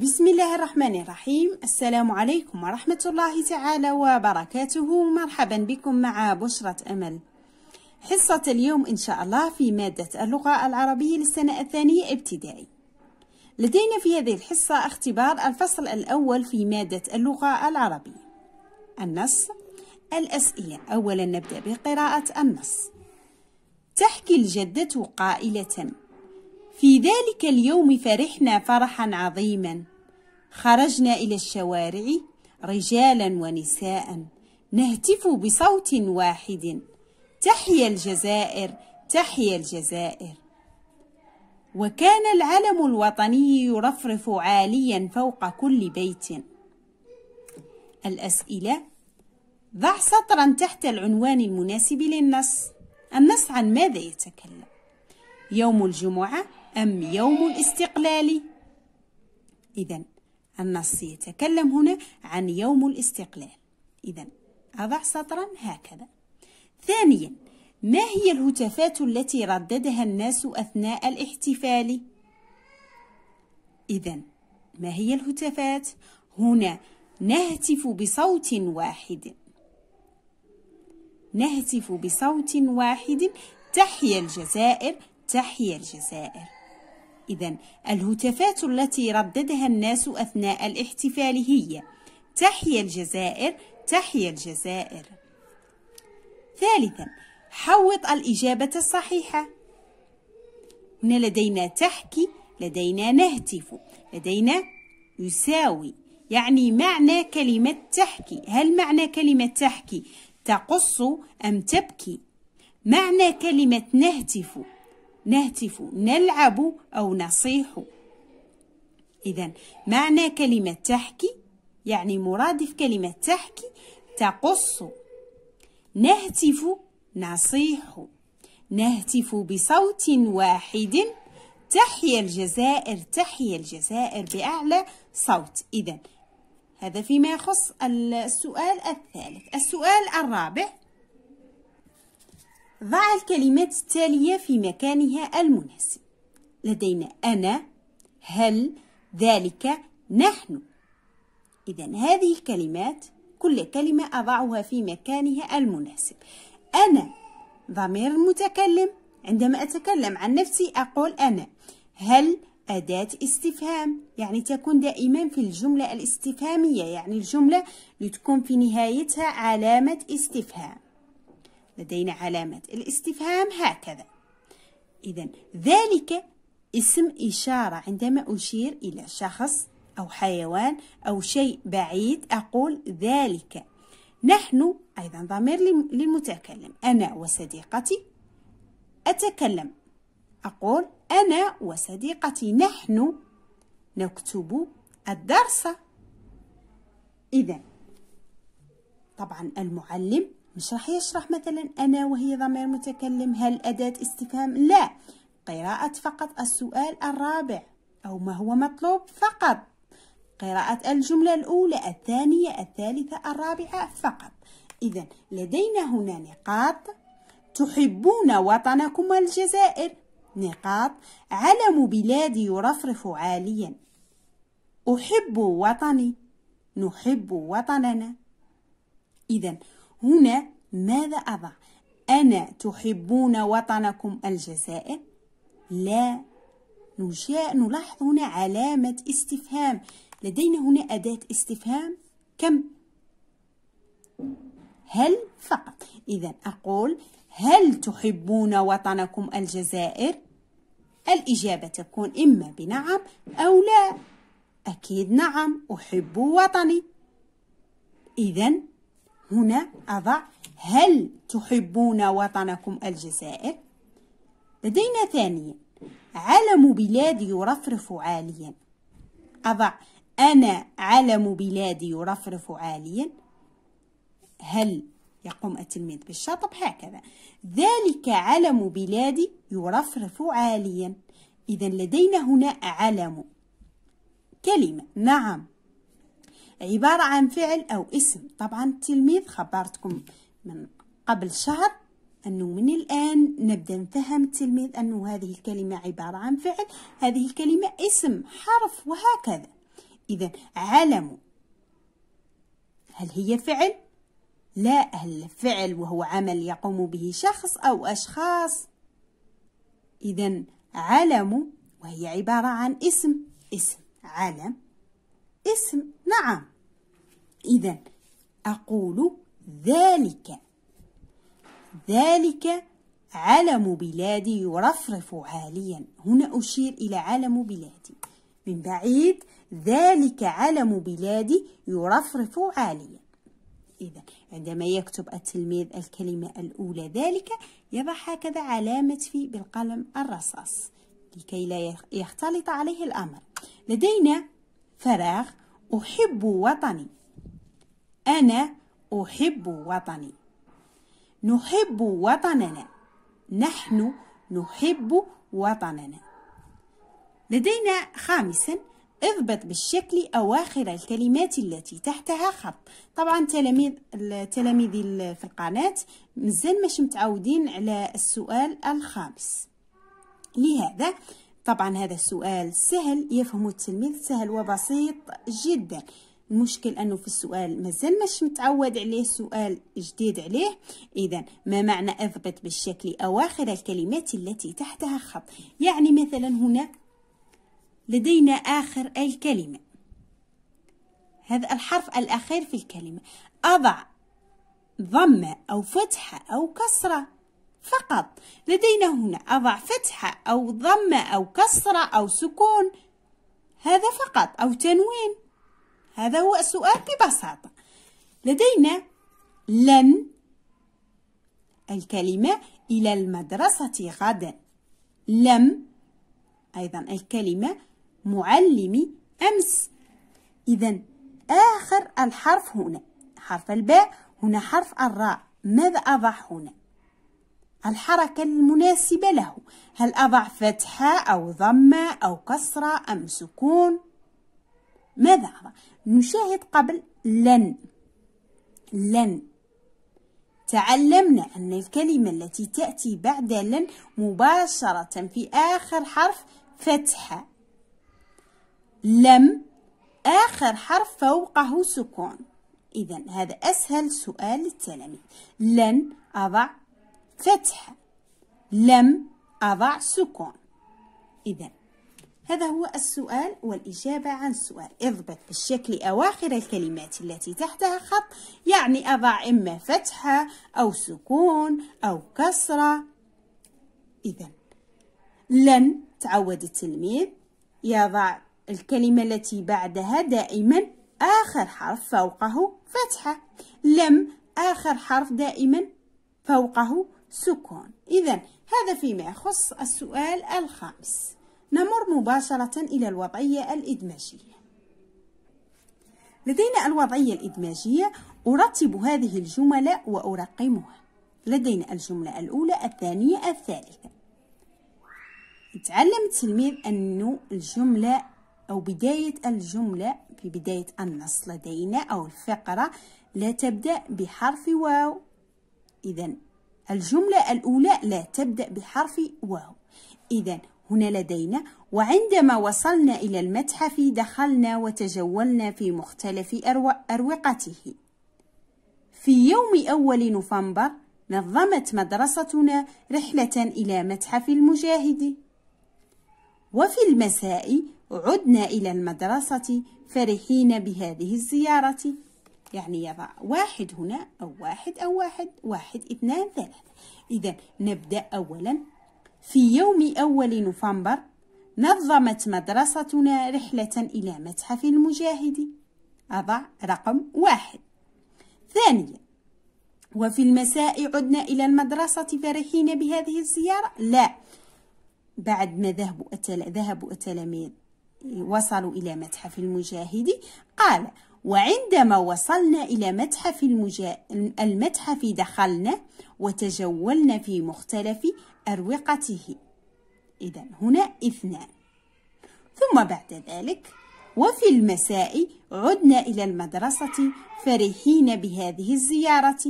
بسم الله الرحمن الرحيم السلام عليكم ورحمة الله تعالى وبركاته مرحبا بكم مع بشرة أمل حصة اليوم إن شاء الله في مادة اللغة العربية للسنة الثانية ابتدائي لدينا في هذه الحصة اختبار الفصل الأول في مادة اللغة العربية النص الأسئلة أولا نبدأ بقراءة النص تحكي الجدة قائلة في ذلك اليوم فرحنا فرحا عظيما خرجنا إلى الشوارع رجالا ونساء نهتف بصوت واحد تحيا الجزائر تحيا الجزائر وكان العلم الوطني يرفرف عاليا فوق كل بيت الأسئلة ضع سطرا تحت العنوان المناسب للنص النص عن ماذا يتكلم يوم الجمعة أم يوم الاستقلال إذا النص يتكلم هنا عن يوم الاستقلال إذا أضع سطرا هكذا ثانيا ما هي الهتافات التي رددها الناس أثناء الاحتفال؟ إذا ما هي الهتافات؟ هنا نهتف بصوت واحد نهتف بصوت واحد تحيا الجزائر تحيا الجزائر إذا الهتافات التي رددها الناس أثناء الاحتفال هي تحيا الجزائر تحيا الجزائر ثالثا حوط الإجابة الصحيحة هنا لدينا تحكي لدينا نهتف لدينا يساوي يعني معنى كلمة تحكي هل معنى كلمة تحكي تقص أم تبكي معنى كلمة نهتف نهتف نلعب أو نصيح إذا معنى كلمة تحكي يعني مرادف كلمة تحكي تقص نهتف نصيح نهتف بصوت واحد تحيا الجزائر تحيا الجزائر بأعلى صوت إذا هذا فيما يخص السؤال الثالث السؤال الرابع ضع الكلمات التالية في مكانها المناسب لدينا أنا هل ذلك نحن إذا هذه الكلمات كل كلمة أضعها في مكانها المناسب أنا ضمير المتكلم عندما أتكلم عن نفسي أقول أنا هل أداة استفهام يعني تكون دائما في الجملة الاستفهامية يعني الجملة لتكون في نهايتها علامة استفهام لدينا علامة الاستفهام هكذا إذا ذلك اسم إشارة عندما أشير إلى شخص أو حيوان أو شيء بعيد أقول ذلك نحن أيضا ضمير للمتكلم أنا وصديقتي أتكلم أقول أنا وصديقتي نحن نكتب الدرس إذا طبعا المعلم مش راح يشرح مثلا أنا وهي ضمير متكلم هل أداة استفهام لا قراءة فقط السؤال الرابع أو ما هو مطلوب فقط قراءة الجملة الأولى الثانية الثالثة الرابعة فقط إذا لدينا هنا نقاط تحبون وطنكم الجزائر نقاط علم بلادي يرفرف عاليا أحب وطني نحب وطننا إذا هنا ماذا أضع؟ أنا تحبون وطنكم الجزائر؟ لا نجاء نلاحظ هنا علامة استفهام لدينا هنا أداة استفهام كم؟ هل فقط إذا أقول هل تحبون وطنكم الجزائر؟ الإجابة تكون إما بنعم أو لا أكيد نعم أحب وطني إذا هنا أضع هل تحبون وطنكم الجزائر؟ لدينا ثانيا علم بلادي يرفرف عاليا أضع أنا علم بلادي يرفرف عاليا هل يقوم التلميذ بالشطب هكذا ذلك علم بلادي يرفرف عاليا إذا لدينا هنا علم كلمة نعم عبارة عن فعل أو اسم طبعا التلميذ خبرتكم من قبل شهر أنه من الآن نبدأ نفهم التلميذ أنه هذه الكلمة عبارة عن فعل هذه الكلمة اسم حرف وهكذا إذا علم هل هي فعل؟ لا هل فعل وهو عمل يقوم به شخص أو أشخاص إذا علم وهي عبارة عن اسم اسم علم اسم نعم إذا أقول ذلك ذلك علم بلادي يرفرف عاليا هنا أشير إلى علم بلادي من بعيد ذلك علم بلادي يرفرف عاليا إذا عندما يكتب التلميذ الكلمة الأولى ذلك يضع هكذا علامة في بالقلم الرصاص لكي لا يختلط عليه الأمر لدينا فراغ أحب وطني أنا أحب وطني نحب وطننا نحن نحب وطننا لدينا خامسا اضبط بالشكل أواخر الكلمات التي تحتها خط طبعا تلاميذ التلاميذ في القناة مازال مش متعودين على السؤال الخامس لهذا طبعا هذا السؤال سهل يفهمه التلميذ سهل وبسيط جدا المشكل أنه في السؤال مازال مش متعود عليه سؤال جديد عليه إذا ما معنى أضبط بالشكل أواخر الكلمات التي تحتها خط يعني مثلا هنا لدينا آخر الكلمة هذا الحرف الأخير في الكلمة أضع ضمة أو فتحة أو كسرة فقط لدينا هنا أضع فتحة أو ضمة أو كسرة أو سكون هذا فقط أو تنوين هذا هو السؤال ببساطة لدينا لن الكلمة إلى المدرسة غدا لم أيضا الكلمة معلمي أمس إذا آخر الحرف هنا حرف الباء هنا حرف الراء ماذا أضع هنا الحركة المناسبة له هل أضع فتحة أو ضمة أو كسرة أم سكون ماذا أضع نشاهد قبل لن لن تعلمنا أن الكلمة التي تأتي بعد لن مباشرة في آخر حرف فتحة لم آخر حرف فوقه سكون إذا هذا أسهل سؤال للتلاميذ لن أضع فتح لم أضع سكون إذا هذا هو السؤال والإجابة عن السؤال اضبط بالشكل أواخر الكلمات التي تحتها خط يعني أضع إما فتحة أو سكون أو كسرة إذا لن تعود التلميذ يضع الكلمة التي بعدها دائما آخر حرف فوقه فتحة لم آخر حرف دائما فوقه سكون إذا هذا فيما يخص السؤال الخامس نمر مباشرة إلى الوضعية الإدماجية لدينا الوضعية الإدماجية أرتب هذه الجملة وأرقمها لدينا الجملة الأولى الثانية الثالثة تعلم التلميذ أن الجملة أو بداية الجملة في بداية النص لدينا أو الفقرة لا تبدأ بحرف واو إذا الجملة الأولى لا تبدأ بحرف واو إذا هنا لدينا وعندما وصلنا إلى المتحف دخلنا وتجولنا في مختلف أرو... أروقته في يوم أول نوفمبر نظمت مدرستنا رحلة إلى متحف المجاهد وفي المساء عدنا إلى المدرسة فرحين بهذه الزيارة يعني يضع واحد هنا أو واحد أو واحد واحد اثنان ثلاثة إذا نبدأ أولا في يوم أول نوفمبر نظمت مدرستنا رحلة إلى متحف المجاهد أضع رقم واحد ثانيا وفي المساء عدنا إلى المدرسة فرحين بهذه الزيارة لا بعد ما ذهبوا ذهبوا التلاميذ وصلوا إلى متحف المجاهد قال وعندما وصلنا إلى متحف المجا... المتحف دخلنا وتجولنا في مختلف أروقته إذا هنا اثنان ثم بعد ذلك وفي المساء عدنا إلى المدرسة فرحين بهذه الزيارة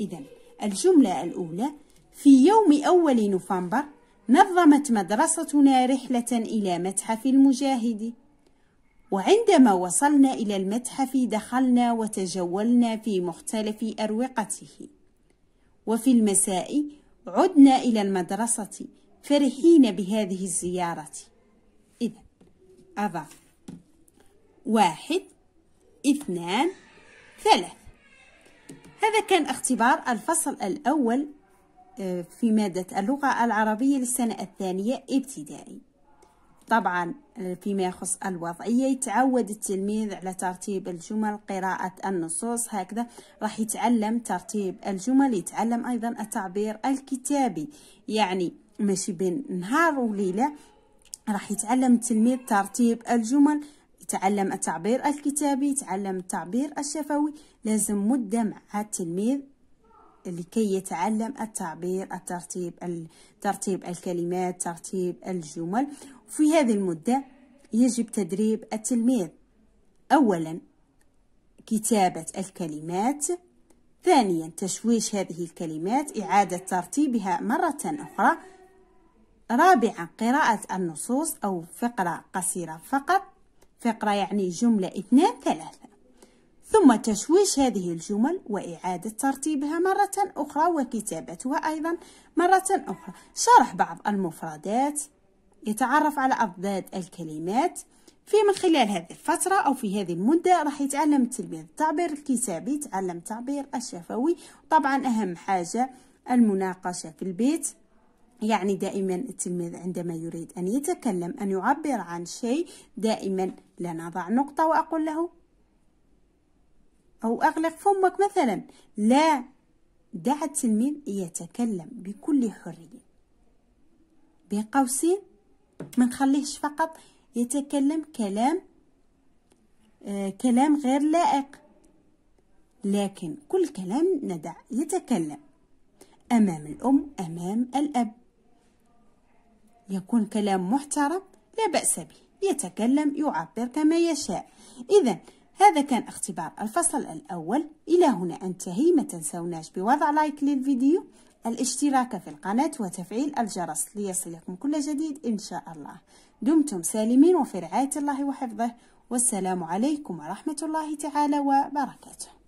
إذا الجملة الأولى في يوم أول نوفمبر نظمت مدرستنا رحلة إلى متحف المجاهد وعندما وصلنا إلى المتحف دخلنا وتجولنا في مختلف أروقته وفي المساء عدنا إلى المدرسة فرحين بهذه الزيارة إذا أضع واحد اثنان ثلاث هذا كان اختبار الفصل الأول آه، في مادة اللغة العربية للسنة الثانية ابتدائي طبعا آه، فيما يخص الوضعية يتعود التلميذ على ترتيب الجمل قراءة النصوص هكذا راح يتعلم ترتيب الجمل يتعلم أيضا التعبير الكتابي يعني ماشي بين نهار وليلة راح يتعلم التلميذ ترتيب الجمل يتعلم التعبير الكتابي يتعلم التعبير الشفوي لازم مدة مع التلميذ لكي يتعلم التعبير الترتيب ترتيب الكلمات ترتيب الجمل في هذه المدة يجب تدريب التلميذ أولا كتابة الكلمات ثانيا تشويش هذه الكلمات إعادة ترتيبها مرة أخرى رابعا قراءة النصوص أو فقرة قصيرة فقط فقرة يعني جملة اثنان ثلاثة ثم تشويش هذه الجمل وإعادة ترتيبها مرة أخرى وكتابتها أيضا مرة أخرى شرح بعض المفردات يتعرف على أضداد الكلمات في من خلال هذه الفترة أو في هذه المدة راح يتعلم التلميذ التعبير الكتابي يتعلم التعبير الشفوي طبعا أهم حاجة المناقشة في البيت يعني دائما التلميذ عندما يريد أن يتكلم أن يعبر عن شيء دائما لا نضع نقطة وأقول له أو أغلق فمك مثلا لا دع التلميذ يتكلم بكل حرية بين قوسين ما نخليهش فقط يتكلم كلام آه، كلام غير لائق لكن كل كلام ندع يتكلم أمام الأم أمام الأب يكون كلام محترم لا بأس به يتكلم يعبر كما يشاء إذا هذا كان اختبار الفصل الأول إلى هنا أنتهي ما تنسوناش بوضع لايك للفيديو الاشتراك في القناة وتفعيل الجرس ليصلكم كل جديد إن شاء الله دمتم سالمين وفي رعاية الله وحفظه والسلام عليكم ورحمة الله تعالى وبركاته